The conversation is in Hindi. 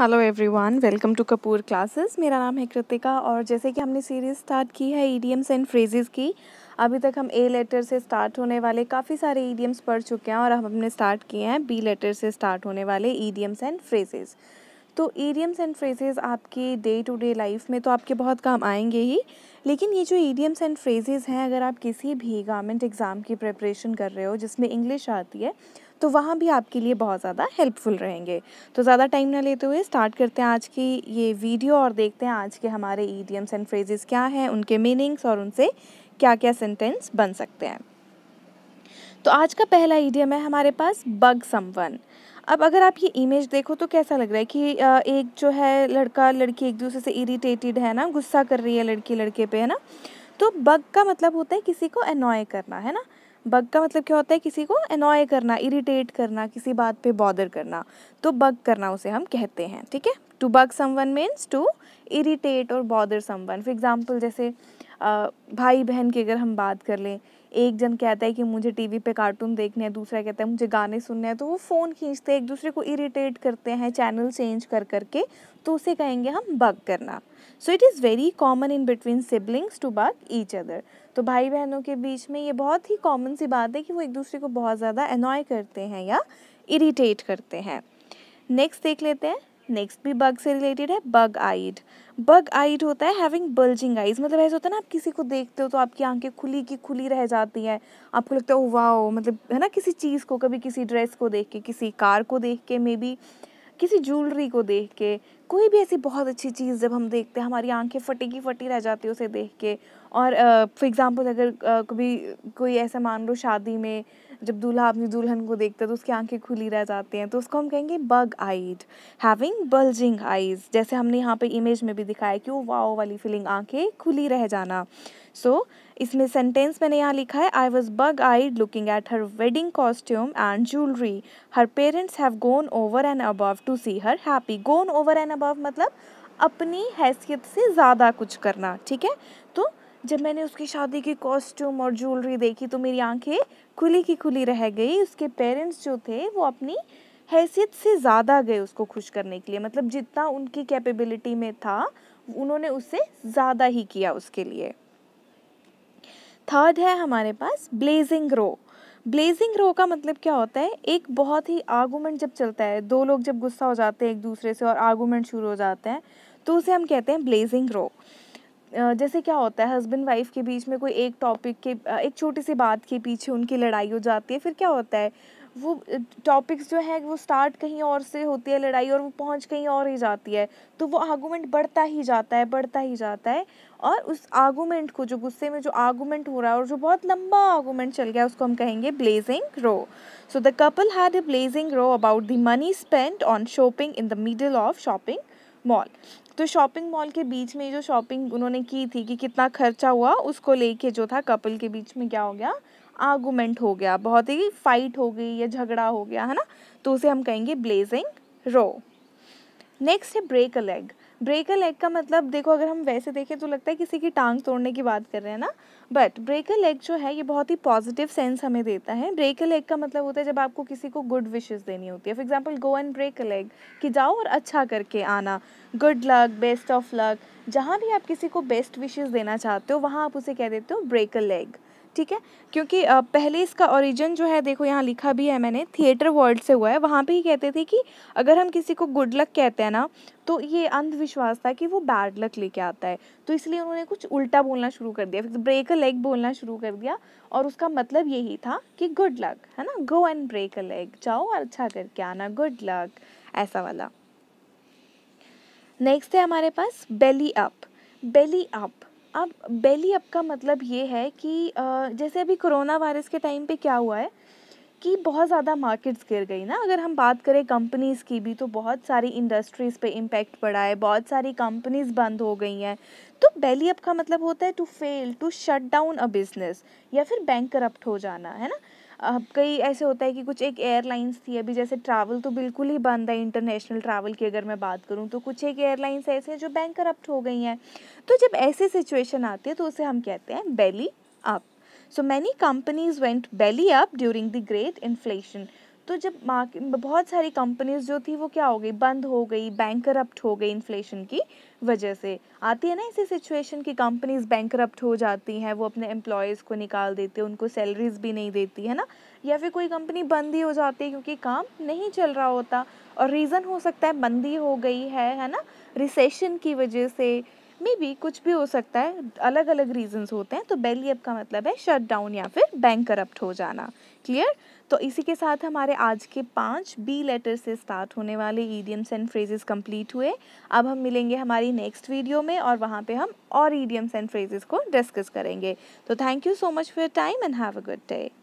hello everyone welcome to Kapoor classes मेरा नाम है कृतिका और जैसे कि हमने सीरीज स्टार्ट की है ईडीएम्स एंड फ्रेजेस की अभी तक हम ए लेटर से स्टार्ट होने वाले काफ़ी सारे ईडीएम्स पढ़ चुके हैं और हम हमने स्टार्ट किए हैं बी लेटर से स्टार्ट होने वाले ईडीएम्स एंड फ्रेजेस तो ईडीएम्स एंड फ्रेजेस आपकी डे टू डे लाइफ में तो आपके बहुत काम आएंगे ही लेकिन ये जो ईडीएम्स एंड फ्रेजेस हैं अगर आप किसी भी गवर्नमेंट एग्ज़ाम की प्रिपरेशन कर रहे हो जिसमें इंग्लिश आती है तो वहाँ भी आपके लिए बहुत ज़्यादा हेल्पफुल रहेंगे तो ज़्यादा टाइम ना लेते हुए स्टार्ट करते हैं आज की ये वीडियो और देखते हैं आज के हमारे ईडियम्स एंड फ्रेजेस क्या हैं उनके मीनिंग्स और उनसे क्या क्या सेंटेंस बन सकते हैं तो आज का पहला ईडियम है हमारे पास बग समवन अब अगर आप ये इमेज देखो तो कैसा लग रहा है कि एक जो है लड़का लड़की एक दूसरे से इरिटेटेड है ना गुस्सा कर रही है लड़की लड़के पे है ना तो बग का मतलब होता है किसी को अनॉय करना है ना बग का मतलब क्या होता है किसी को अनॉय करना इरिटेट करना किसी बात पे बॉदर करना तो बग करना उसे हम कहते हैं ठीक है to bug someone means to irritate और बॉदर समवन फॉर एग्जांपल जैसे भाई बहन की अगर हम बात कर लें एक जन कहता है कि मुझे टीवी पे कार्टून देखने हैं दूसरा कहता है मुझे गाने सुनने हैं तो वो फ़ोन खींचते हैं एक दूसरे को इरिटेट करते हैं चैनल चेंज कर करके तो उसे कहेंगे हम बग करना so it is very common in between siblings to bug each other तो भाई बहनों के बीच में ये बहुत ही कॉमन सी बात है कि वो एक दूसरे को बहुत ज़्यादा अनॉय करते हैं या इरीटेट करते हैं नेक्स्ट देख लेते हैं नेक्स्ट भी बग से रिलेटेड है बग आइड बग आइड होता है हैविंग बल्जिंग आइज मतलब ऐसा होता है ना आप किसी को देखते हो तो आपकी आंखें खुली की खुली रह जाती हैं आपको लगता है वाह मतलब है ना किसी चीज़ को कभी किसी ड्रेस को देख के किसी कार को देख के मे बी किसी ज्वेलरी को देख के कोई भी ऐसी बहुत अच्छी चीज़ जब हम देखते हैं हमारी आंखें फटी की फटी रह जाती है उसे देख के और फॉर एग्ज़ाम्पल अगर कभी कोई ऐसा मान लो शादी में जब दूल्हा अपनी दुल्हन को देखता है तो उसकी आंखें खुली रह जाती हैं तो उसको हम कहेंगे bug eyed having bulging eyes जैसे हमने यहाँ पे इमेज में भी दिखाया कि वो वाओ वाली फीलिंग आंखें खुली रह जाना सो so, इसमें सेंटेंस मैंने यहाँ लिखा है I was bug eyed looking at her wedding costume and jewellery her parents have gone over and above to see her happy gone over and above मतलब अपनी हैसियत से ज़्यादा कुछ करना ठीक है तो जब मैंने उसकी शादी की कॉस्ट्यूम और ज्वेलरी देखी तो मेरी आंखें खुली की खुली रह गई उसके पेरेंट्स जो थे वो अपनी हैसियत से ज़्यादा गए उसको खुश करने के लिए मतलब जितना उनकी कैपेबिलिटी में था उन्होंने उससे ज़्यादा ही किया उसके लिए थर्ड है हमारे पास ब्लेजिंग रो ब्लेजिंग रो का मतलब क्या होता है एक बहुत ही आर्गूमेंट जब चलता है दो लोग जब गुस्सा हो जाते हैं एक दूसरे से और आर्गूमेंट शुरू हो जाते हैं तो उसे हम कहते हैं ब्लेजिंग रो जैसे क्या होता है हस्बैंड वाइफ के बीच में कोई एक टॉपिक के एक छोटी सी बात के पीछे उनकी लड़ाई हो जाती है फिर क्या होता है वो टॉपिक्स जो है वो स्टार्ट कहीं और से होती है लड़ाई और वो पहुंच कहीं और ही जाती है तो वो आर्गूमेंट बढ़ता ही जाता है बढ़ता ही जाता है और उस आर्गूमेंट को जो गुस्से में जो आर्गूमेंट हो रहा है और जो बहुत लंबा आर्गूमेंट चल गया उसको हम कहेंगे blazing row so the couple had a blazing row about the money spend on shopping in the middle of shopping mall तो शॉपिंग मॉल के बीच में जो शॉपिंग उन्होंने की थी कि कितना खर्चा हुआ उसको लेके जो था कपल के बीच में क्या हो गया आर्गूमेंट हो गया बहुत ही फाइट हो गई या झगड़ा हो गया है ना तो उसे हम कहेंगे ब्लेजिंग रो नेक्स्ट है break a leg break a leg का मतलब देखो अगर हम वैसे देखें तो लगता है किसी की टांग तोड़ने की बात कर रहे हैं ना बट ब्रेक अ लेग जो है ये बहुत ही पॉजिटिव सेंस हमें देता है ब्रेक अ लेग का मतलब होता है जब आपको किसी को गुड विशेज देनी होती है for example go and break a leg कि जाओ और अच्छा करके आना good luck best of luck जहाँ भी आप किसी को बेस्ट विशेज देना चाहते हो वहाँ आप उसे कह देते हो ब्रेक अ लेग ठीक है क्योंकि पहले इसका ओरिजिन जो है देखो यहाँ लिखा भी है मैंने थिएटर वर्ल्ड से हुआ है वहाँ पे ही कहते थे कि अगर हम किसी को गुड लक कहते हैं ना तो ये अंधविश्वास था कि वो बैड लक लेके आता है तो इसलिए उन्होंने कुछ उल्टा बोलना शुरू कर दिया ब्रेक अ लेग बोलना शुरू कर दिया और उसका मतलब यही था कि गुड लक है ना go and break a leg जाओ और अच्छा करके आना गुड लक ऐसा वाला नेक्स्ट है हमारे पास बेली अप बेली अप अब बेली अप का मतलब ये है कि जैसे अभी कोरोना वायरस के टाइम पे क्या हुआ है कि बहुत ज़्यादा मार्केट्स गिर गई ना अगर हम बात करें कंपनीज़ की भी तो बहुत सारी इंडस्ट्रीज़ पे इम्पेक्ट पड़ा है बहुत सारी कंपनीज़ बंद हो गई हैं तो बेली अप का मतलब होता है to fail to shut down a business या फिर बैंक करप्ट हो जाना है ना अब कई ऐसे होता है कि कुछ एक एयरलाइंस थी अभी जैसे ट्रैवल तो बिल्कुल ही बंद है इंटरनेशनल ट्रैवल की अगर मैं बात करूँ तो कुछ एक एयरलाइंस ऐसे हैं जो बैंक करप्ट हो गई हैं तो जब ऐसी सिचुएशन आती है तो उसे हम कहते हैं belly up so many companies went belly up during the great inflation तो जब मार्केट बहुत सारी कंपनीज जो थी वो क्या हो गई बंद हो गई बैंक हो गई इन्फ्लेशन की वजह से आती है ना ऐसी सिचुएशन की कंपनीज बैंक हो जाती हैं वो अपने एम्प्लॉयज़ को निकाल देती है उनको सैलरीज भी नहीं देती है ना या फिर कोई कंपनी बंद ही हो जाती है क्योंकि काम नहीं चल रहा होता और रीज़न हो सकता है बंदी हो गई है है ना रिसेशन की वजह से मे भी कुछ भी हो सकता है अलग अलग रीजंस होते हैं तो बेली अप का मतलब है शट डाउन या फिर बैंक करप्ट हो जाना क्लियर तो इसी के साथ हमारे आज के पांच बी लेटर से स्टार्ट होने वाले ईडियम्स एंड फ्रेजेस कंप्लीट हुए अब हम मिलेंगे हमारी नेक्स्ट वीडियो में और वहाँ पे हम और ईडियम्स एंड फ्रेजेस को डिस्कस करेंगे तो thank you so much for time and have a good day